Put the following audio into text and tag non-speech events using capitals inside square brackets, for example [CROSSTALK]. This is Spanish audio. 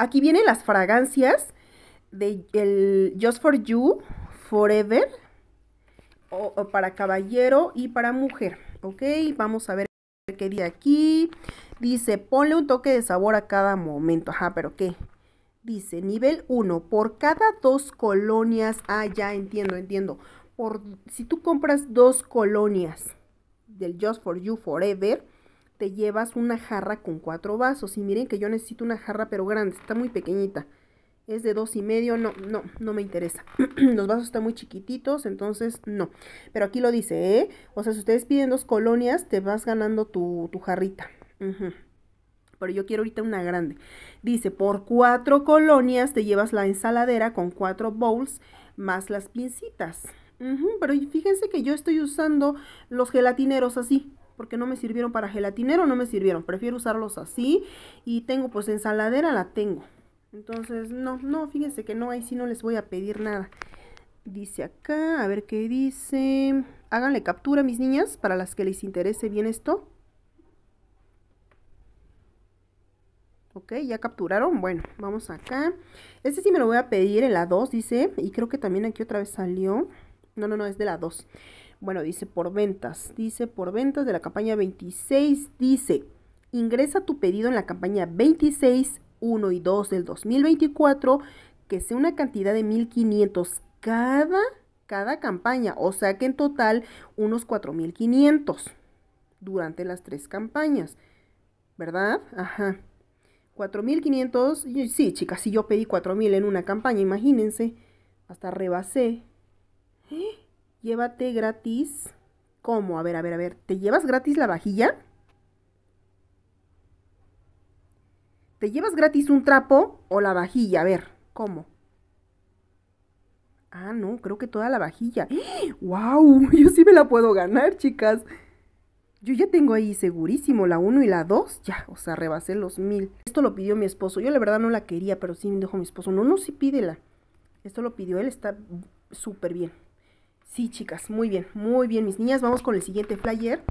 Aquí vienen las fragancias de el Just for You Forever o, para caballero y para mujer. Ok, vamos a ver qué dice aquí. Dice, ponle un toque de sabor a cada momento. Ajá, pero ¿qué? Dice, nivel 1, por cada dos colonias. Ah, ya entiendo, entiendo. Por, si tú compras dos colonias del Just for You Forever, te llevas una jarra con cuatro vasos. Y miren que yo necesito una jarra, pero grande, está muy pequeñita. Es de dos y medio, no, no, no me interesa. [CLEARS THROAT] Los vasos están muy chiquititos, entonces no. Pero aquí lo dice, ¿eh? O sea, si ustedes piden dos colonias, te vas ganando tu, tu jarrita. Pero yo quiero ahorita una grande. Dice, por cuatro colonias te llevas la ensaladera con cuatro bowls más las pincitas. pero fíjense que yo estoy usando los gelatineros así porque no me sirvieron para gelatinero, no me sirvieron. Prefiero usarlos así y tengo pues ensaladera, la tengo. Entonces, no, no, fíjense que no, ahí sí no les voy a pedir nada. Dice acá, a ver qué dice. Háganle captura, mis niñas, para las que les interese bien esto. Ok, ya capturaron. Bueno, vamos acá. Este sí me lo voy a pedir en la 2, dice. Y creo que también aquí otra vez salió. No, no, no, es de la 2. Bueno, dice por ventas, dice por ventas de la campaña 26, dice, ingresa tu pedido en la campaña 26, 1 y 2 del 2024, que sea una cantidad de 1.500 cada, cada campaña, o sea que en total unos 4.500 durante las tres campañas, ¿verdad? Ajá. 4.500, sí, chicas, si yo pedí 4.000 en una campaña, imagínense, hasta rebasé. ¿Eh? Llévate gratis. ¿Cómo? A ver, a ver, a ver. ¿Te llevas gratis la vajilla? ¿Te llevas gratis un trapo o la vajilla? A ver, ¿cómo? Ah, no, creo que toda la vajilla. ¡Wow! [GASPS] [LAUGHS] Yo sí me la puedo ganar, chicas. Yo ya tengo ahí segurísimo la 1 y la 2. Ya, o sea, rebasé los mil. Esto lo pidió mi esposo. Yo la verdad no la quería, pero sí me dijo mi esposo. No, no, sí pídela. Esto lo pidió él, está súper bien. Sí, chicas, muy bien, muy bien, mis niñas. Vamos con el siguiente flyer.